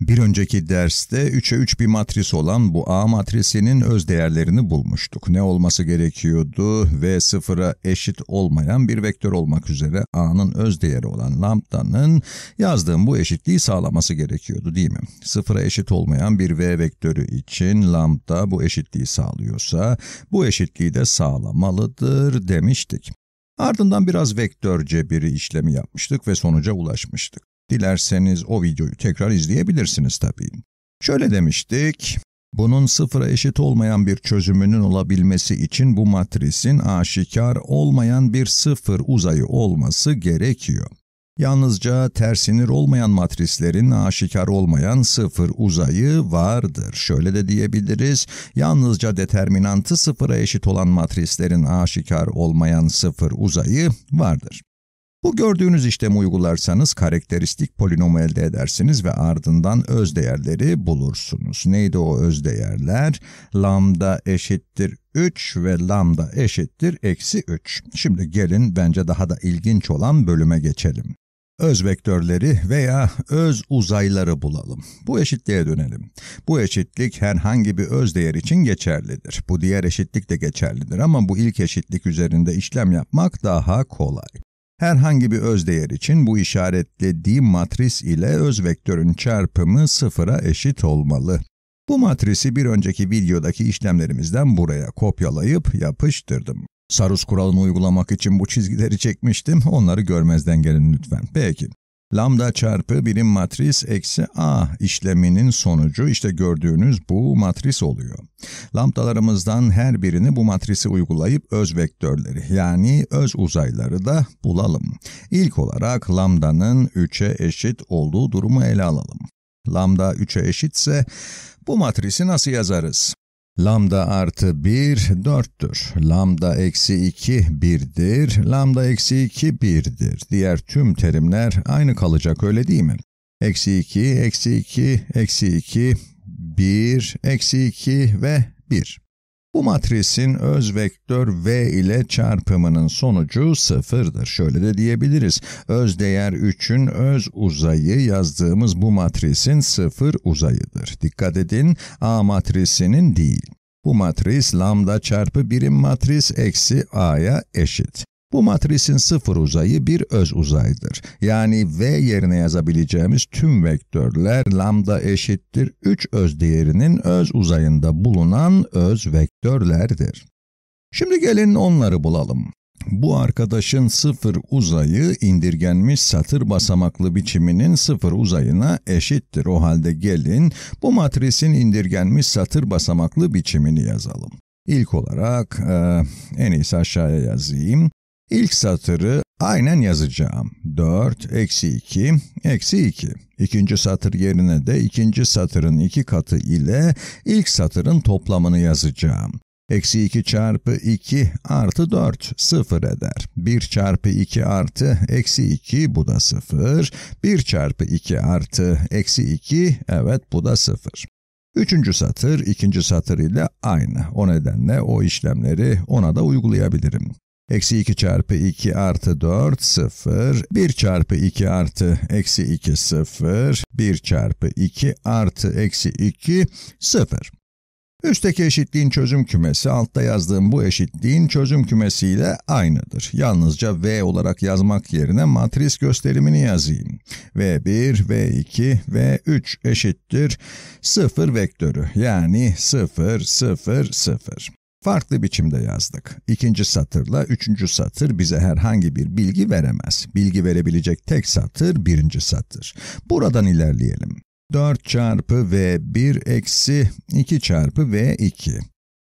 Bir önceki derste 3'e 3 bir matris olan bu A matrisinin öz değerlerini bulmuştuk. Ne olması gerekiyordu? V sıfıra eşit olmayan bir vektör olmak üzere A'nın öz değeri olan lambda'nın yazdığım bu eşitliği sağlaması gerekiyordu değil mi? Sıfıra eşit olmayan bir V vektörü için lambda bu eşitliği sağlıyorsa bu eşitliği de sağlamalıdır demiştik. Ardından biraz vektör cebiri işlemi yapmıştık ve sonuca ulaşmıştık. Dilerseniz o videoyu tekrar izleyebilirsiniz tabii. Şöyle demiştik. Bunun sıfıra eşit olmayan bir çözümünün olabilmesi için bu matrisin aşikar olmayan bir sıfır uzayı olması gerekiyor. Yalnızca tersinir olmayan matrislerin aşikar olmayan sıfır uzayı vardır. Şöyle de diyebiliriz, yalnızca determinantı sıfıra eşit olan matrislerin aşikar olmayan sıfır uzayı vardır. Bu gördüğünüz işlemi uygularsanız karakteristik polinomu elde edersiniz ve ardından özdeğerleri bulursunuz. Neydi o özdeğerler? Lambda eşittir 3 ve lambda eşittir eksi 3. Şimdi gelin bence daha da ilginç olan bölüme geçelim öz vektörleri veya öz uzayları bulalım. Bu eşitliğe dönelim. Bu eşitlik herhangi bir öz değer için geçerlidir. Bu diğer eşitlik de geçerlidir ama bu ilk eşitlik üzerinde işlem yapmak daha kolay. Herhangi bir özdeğer için bu işaretlediği matris ile öz vektörün çarpımı sıfıra eşit olmalı. Bu matrisi bir önceki videodaki işlemlerimizden buraya kopyalayıp yapıştırdım. Sarus kuralını uygulamak için bu çizgileri çekmiştim, onları görmezden gelin lütfen. Peki, Lambda çarpı birim matris eksi A işleminin sonucu işte gördüğünüz bu matris oluyor. Lambdalarımızdan her birini bu matrisi uygulayıp öz vektörleri yani öz uzayları da bulalım. İlk olarak lambdanın 3'e eşit olduğu durumu ele alalım. Lambda 3'e eşitse bu matrisi nasıl yazarız? Lambda artı 1, 4'tür. Lambda eksi 2, 1'dir. Lambda eksi 2, 1'dir. Diğer tüm terimler aynı kalacak öyle değil mi? Eksi 2, eksi 2, eksi 2, 1, eksi 2 ve 1. Bu matrisin öz vektör v ile çarpımının sonucu sıfırdır. Şöyle de diyebiliriz. Öz değer 3'ün öz uzayı yazdığımız bu matrisin sıfır uzayıdır. Dikkat edin A matrisinin değil. Bu matris lambda çarpı birim matris eksi A'ya eşit. Bu matrisin sıfır uzayı bir öz uzaydır. Yani v yerine yazabileceğimiz tüm vektörler lambda eşittir 3 öz değerinin öz uzayında bulunan öz vektörlerdir. Şimdi gelin onları bulalım. Bu arkadaşın sıfır uzayı indirgenmiş satır basamaklı biçiminin sıfır uzayına eşittir. O halde gelin bu matrisin indirgenmiş satır basamaklı biçimini yazalım. İlk olarak e, en iyisi aşağıya yazayım. İlk satırı aynen yazacağım. 4 eksi 2 eksi 2. İkinci satır yerine de ikinci satırın iki katı ile ilk satırın toplamını yazacağım. Eksi 2 çarpı 2 artı 4 sıfır eder. 1 çarpı 2 artı eksi 2 bu da sıfır. 1 çarpı 2 artı eksi 2 evet bu da sıfır. Üçüncü satır ikinci satır ile aynı. O nedenle o işlemleri ona da uygulayabilirim. Eksi 2 çarpı 2 artı 4, 0. 1 çarpı 2 artı eksi 2, 0. 1 çarpı 2 artı eksi 2, 0. Üstteki eşitliğin çözüm kümesi, altta yazdığım bu eşitliğin çözüm kümesiyle aynıdır. Yalnızca V olarak yazmak yerine matris gösterimini yazayım. V1, V2, V3 eşittir 0 vektörü yani 0, 0, 0. Farklı biçimde yazdık. İkinci satırla üçüncü satır bize herhangi bir bilgi veremez. Bilgi verebilecek tek satır birinci satır. Buradan ilerleyelim. 4 çarpı v1 eksi 2 çarpı v2.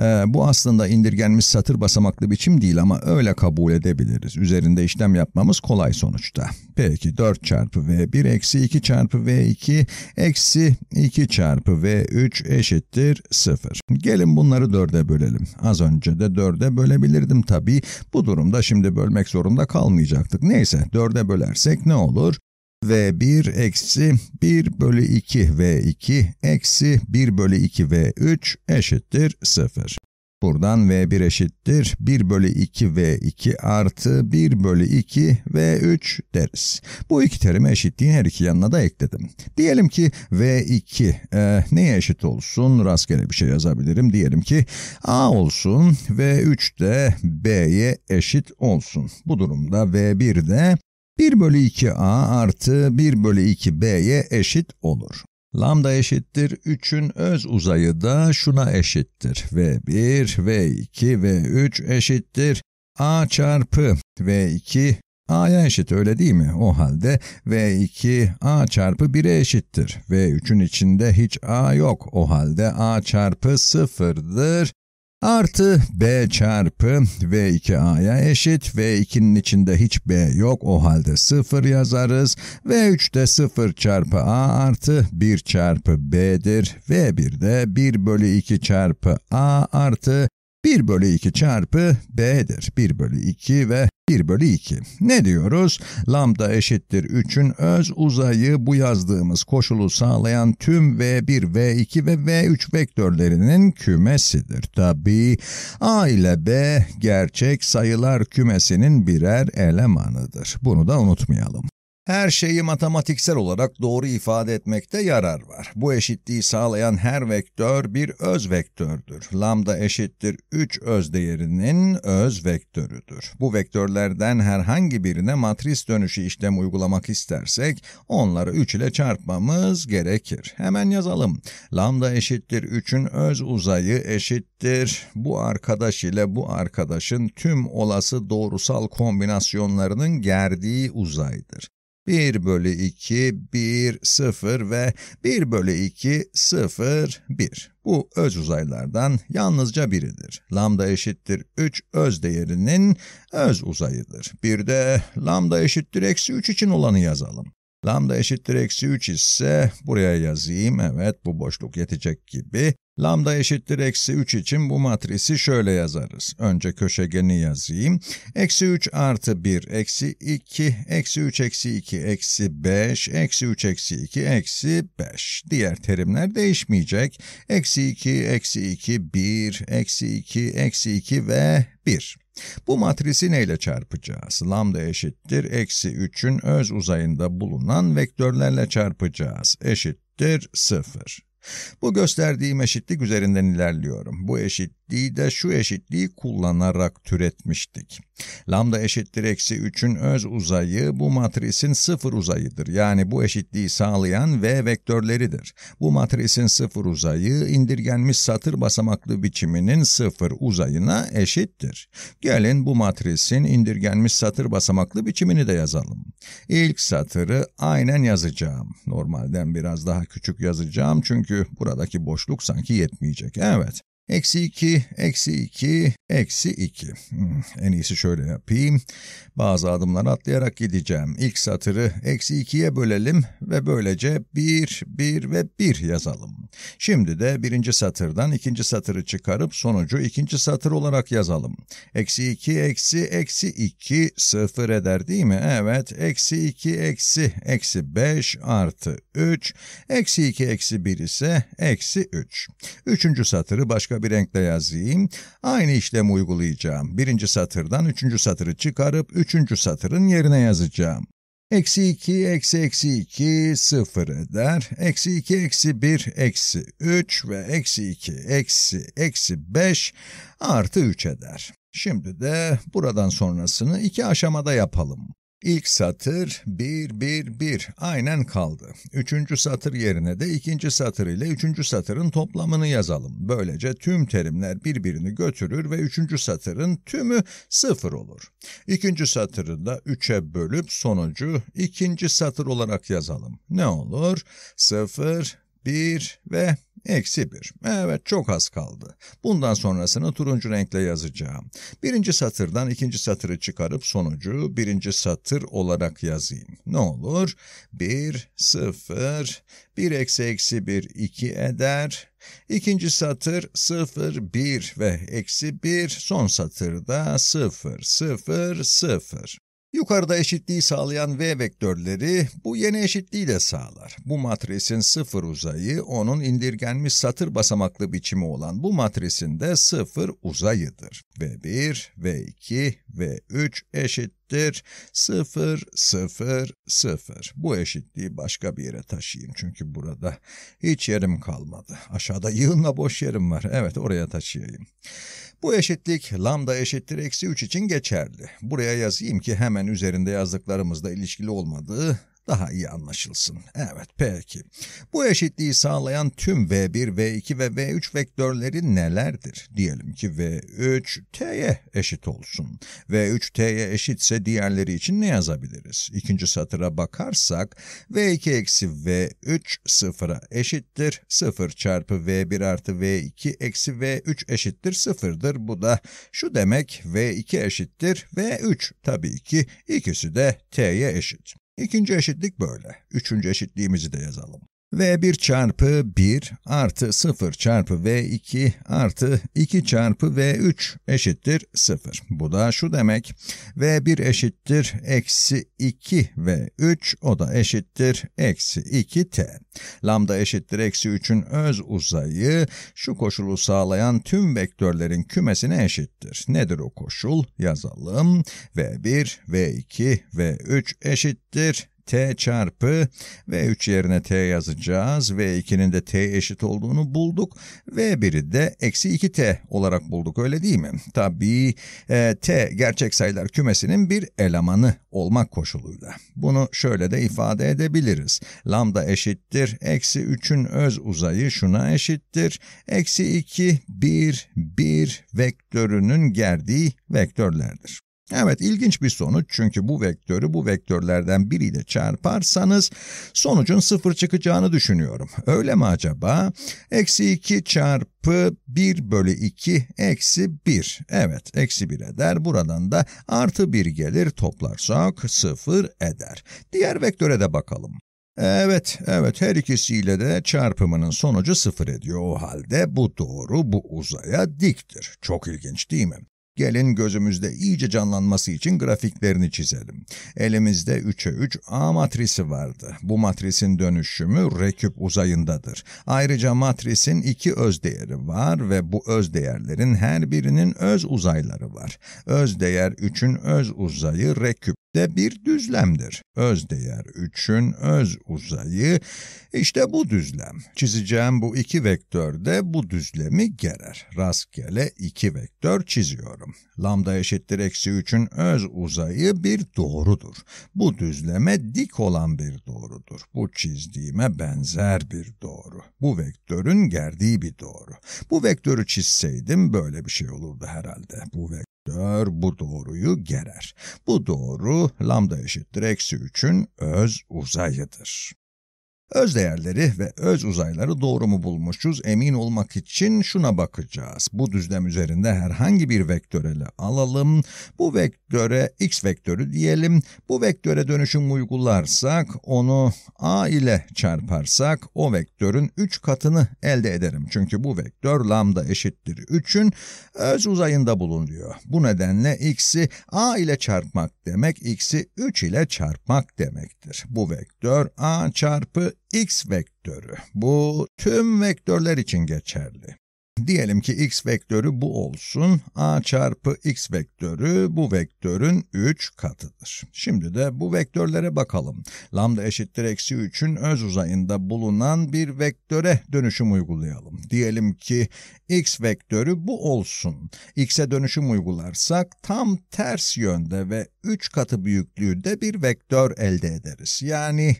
Ee, bu aslında indirgenmiş satır basamaklı biçim değil ama öyle kabul edebiliriz. Üzerinde işlem yapmamız kolay sonuçta. Peki 4 çarpı v1 eksi 2 çarpı v2 eksi 2 çarpı v3 eşittir 0. Gelin bunları 4'e bölelim. Az önce de 4'e bölebilirdim tabii. Bu durumda şimdi bölmek zorunda kalmayacaktık. Neyse 4'e bölersek ne olur? V1 eksi 1 bölü 2 V2 eksi 1 bölü 2 V3 eşittir 0. Buradan V1 eşittir 1 bölü 2 V2 artı 1 bölü 2 V3 deriz. Bu iki terimi eşitliğin her iki yanına da ekledim. Diyelim ki V2 e, neye eşit olsun? Rastgele bir şey yazabilirim. Diyelim ki A olsun V3 de B'ye eşit olsun. Bu durumda V1 de 1 bölü 2a artı 1 bölü 2b'ye eşit olur. Lambda eşittir 3'ün öz uzayı da şuna eşittir. V1, V2, V3 eşittir. A çarpı V2 A'ya eşit öyle değil mi? O halde V2 A çarpı 1'e eşittir. V3'ün içinde hiç A yok. O halde A çarpı 0'dır. Artı b çarpı v2a'ya eşit. v2'nin içinde hiç b yok. O halde 0 yazarız. v3 de 0 çarpı a artı 1 çarpı b'dir. v1 de 1 bölü 2 çarpı a artı 1 bölü 2 çarpı b'dir. 1 bölü 2 ve 1 bölü 2. Ne diyoruz? Lambda eşittir 3'ün öz uzayı bu yazdığımız koşulu sağlayan tüm v1, v2 ve v3 vektörlerinin kümesidir. Tabi a ile b gerçek sayılar kümesinin birer elemanıdır. Bunu da unutmayalım. Her şeyi matematiksel olarak doğru ifade etmekte yarar var. Bu eşitliği sağlayan her vektör bir öz vektördür. Lambda eşittir 3 öz değerinin öz vektörüdür. Bu vektörlerden herhangi birine matris dönüşü işlem uygulamak istersek onları 3 ile çarpmamız gerekir. Hemen yazalım. Lambda eşittir 3'ün öz uzayı eşittir. Bu arkadaş ile bu arkadaşın tüm olası doğrusal kombinasyonlarının gerdiği uzaydır. 1 bölü 2, 1, 0 ve 1 bölü 2, 0, 1. Bu öz uzaylardan yalnızca biridir. Lambda eşittir 3 öz değerinin öz uzayıdır. Bir de lambda eşittir eksi 3 için olanı yazalım. Lambda eşittir eksi 3 ise buraya yazayım. Evet bu boşluk yetecek gibi. Lambda eşittir eksi 3 için bu matrisi şöyle yazarız. Önce köşegeni yazayım. Eksi 3 artı 1, eksi 2, eksi 3 eksi 2, eksi 5, eksi 3 eksi 2, eksi 5. Diğer terimler değişmeyecek. Eksi 2, eksi 2, 1, eksi 2, eksi 2 ve 1. Bu matrisi neyle çarpacağız? Lambda eşittir eksi 3'ün öz uzayında bulunan vektörlerle çarpacağız. Eşittir 0. Bu gösterdiğim eşitlik üzerinden ilerliyorum. Bu eşitliği de şu eşitliği kullanarak türetmiştik. Lambda eşittir eksi 3'ün öz uzayı bu matrisin sıfır uzayıdır. Yani bu eşitliği sağlayan v vektörleridir. Bu matrisin sıfır uzayı indirgenmiş satır basamaklı biçiminin sıfır uzayına eşittir. Gelin bu matrisin indirgenmiş satır basamaklı biçimini de yazalım. İlk satırı aynen yazacağım. Normalden biraz daha küçük yazacağım çünkü çünkü buradaki boşluk sanki yetmeyecek. Evet. Eksi 2, eksi 2, eksi 2. Hmm, en iyisi şöyle yapayım. Bazı adımlar atlayarak gideceğim. İlk satırı eksi 2'ye bölelim ve böylece 1, 1 ve 1 yazalım. Şimdi de birinci satırdan ikinci satırı çıkarıp sonucu ikinci satır olarak yazalım. Eksi 2 eksi eksi 2 sıfır eder değil mi? Evet eksi 2 eksi eksi 5 artı 3 eksi 2 eksi 1 ise eksi 3. Üçüncü satırı başka bir renkle yazayım. Aynı işlemi uygulayacağım. Birinci satırdan üçüncü satırı çıkarıp üçüncü satırın yerine yazacağım. Eksi 2, eksi eksi 2, 0 eder. Eksi 2, eksi 1, eksi 3 ve eksi 2, eksi eksi 5 artı 3 eder. Şimdi de buradan sonrasını iki aşamada yapalım. İlk satır 1, 1, 1 aynen kaldı. Üçüncü satır yerine de ikinci satır ile üçüncü satırın toplamını yazalım. Böylece tüm terimler birbirini götürür ve üçüncü satırın tümü sıfır olur. İkinci satırı da 3'e bölüp sonucu ikinci satır olarak yazalım. Ne olur? 0, 1 ve Eksi bir. Evet çok az kaldı. Bundan sonrasını turuncu renkle yazacağım. Birinci satırdan ikinci satırı çıkarıp sonucu birinci satır olarak yazayım. Ne olur? Bir, sıfır, bir eksi eksi bir iki eder. İkinci satır sıfır, bir ve eksi bir. Son satırda sıfır, sıfır, sıfır. Yukarıda eşitliği sağlayan v vektörleri bu yeni eşitliği de sağlar. Bu matrisin sıfır uzayı onun indirgenmiş satır basamaklı biçimi olan bu matrisin de sıfır uzayıdır. v1, v2, v3 eşittir 0, 0, 0. Bu eşitliği başka bir yere taşıyayım çünkü burada hiç yerim kalmadı. Aşağıda yığınla boş yerim var. Evet oraya taşıyayım. Bu eşitlik lambda eşittir eksi 3 için geçerli. Buraya yazayım ki hemen üzerinde yazdıklarımızla ilişkili olmadığı daha iyi anlaşılsın. Evet peki. Bu eşitliği sağlayan tüm V1, V2 ve V3 vektörleri nelerdir? Diyelim ki V3 T'ye eşit olsun. V3 T'ye eşitse diğerleri için ne yazabiliriz? İkinci satıra bakarsak V2 eksi V3 sıfıra eşittir. 0 çarpı V1 artı V2 eksi V3 eşittir sıfırdır. Bu da şu demek V2 eşittir V3. Tabii ki ikisi de T'ye eşit. İkinci eşitlik böyle. Üçüncü eşitliğimizi de yazalım. V1 çarpı 1 artı 0 çarpı V2 artı 2 çarpı V3 eşittir 0. Bu da şu demek. V1 eşittir eksi 2 V3 o da eşittir eksi 2 T. Lambda eşittir eksi 3'ün öz uzayı şu koşulu sağlayan tüm vektörlerin kümesine eşittir. Nedir o koşul? Yazalım. V1, V2, V3 eşittir t çarpı v3 yerine t yazacağız. v2'nin de t eşit olduğunu bulduk. v1'i de eksi 2t olarak bulduk öyle değil mi? Tabii e, t gerçek sayılar kümesinin bir elemanı olmak koşuluyla. Bunu şöyle de ifade edebiliriz. Lambda eşittir. Eksi 3'ün öz uzayı şuna eşittir. Eksi 2, 1, 1 vektörünün gerdiği vektörlerdir. Evet ilginç bir sonuç çünkü bu vektörü bu vektörlerden biriyle çarparsanız sonucun sıfır çıkacağını düşünüyorum. Öyle mi acaba? Eksi 2 çarpı 1 bölü 2 eksi 1. Evet eksi 1 eder. Buradan da artı 1 gelir toplarsak sıfır eder. Diğer vektöre de bakalım. Evet, evet her ikisiyle de çarpımının sonucu sıfır ediyor. O halde bu doğru, bu uzaya diktir. Çok ilginç değil mi? Gelin gözümüzde iyice canlanması için grafiklerini çizelim. Elimizde 3'e 3 A matrisi vardı. Bu matrisin dönüşümü reküp uzayındadır. Ayrıca matrisin iki öz değeri var ve bu öz değerlerin her birinin öz uzayları var. Öz değer 3'ün öz uzayı reküp de bir düzlemdir. Öz değer 3'ün öz uzayı işte bu düzlem. Çizeceğim bu iki vektör de bu düzlemi gerer. Rastgele iki vektör çiziyorum. Lambda eşittir eksi 3'ün öz uzayı bir doğrudur. Bu düzleme dik olan bir doğrudur. Bu çizdiğime benzer bir doğru. Bu vektörün gerdiği bir doğru. Bu vektörü çizseydim böyle bir şey olurdu herhalde. Bu vektör 4 bu doğruyu gerer. Bu doğru lambda eşittir eksi 3'ün öz uzayıdır. Öz değerleri ve öz uzayları doğru mu bulmuşuz emin olmak için şuna bakacağız. Bu düzlem üzerinde herhangi bir vektöreli alalım. Bu vektöre x vektörü diyelim. Bu vektöre dönüşüm uygularsak onu a ile çarparsak o vektörün 3 katını elde ederim. Çünkü bu vektör lambda eşittir 3'ün öz uzayında bulunuyor. Bu nedenle x'i a ile çarpmak demek x'i 3 ile çarpmak demektir. Bu vektör a çarpı x vektörü. Bu tüm vektörler için geçerli. Diyelim ki x vektörü bu olsun, a çarpı x vektörü bu vektörün 3 katıdır. Şimdi de bu vektörlere bakalım. Lambda eşittir eksi 3'ün öz uzayında bulunan bir vektöre dönüşüm uygulayalım. Diyelim ki x vektörü bu olsun. x'e dönüşüm uygularsak tam ters yönde ve 3 katı büyüklüğü de bir vektör elde ederiz. Yani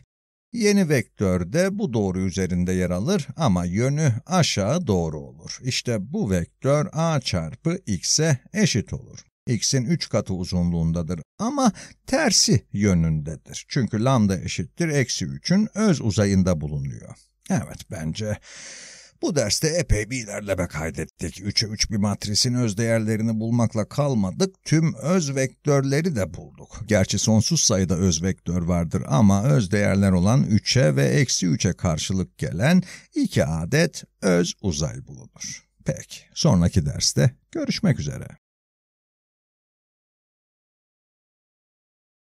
Yeni vektör de bu doğru üzerinde yer alır ama yönü aşağı doğru olur. İşte bu vektör a çarpı x'e eşit olur. x'in 3 katı uzunluğundadır ama tersi yönündedir. Çünkü lambda eşittir eksi 3'ün öz uzayında bulunuyor. Evet bence bu derste epey bir ilerleme kaydettik. 3'e 3 bir matrisin öz değerlerini bulmakla kalmadık, tüm öz vektörleri de bulduk. Gerçi sonsuz sayıda öz vektör vardır ama öz değerler olan 3'e ve eksi 3'e karşılık gelen 2 adet öz uzay bulunur. Peki, sonraki derste görüşmek üzere.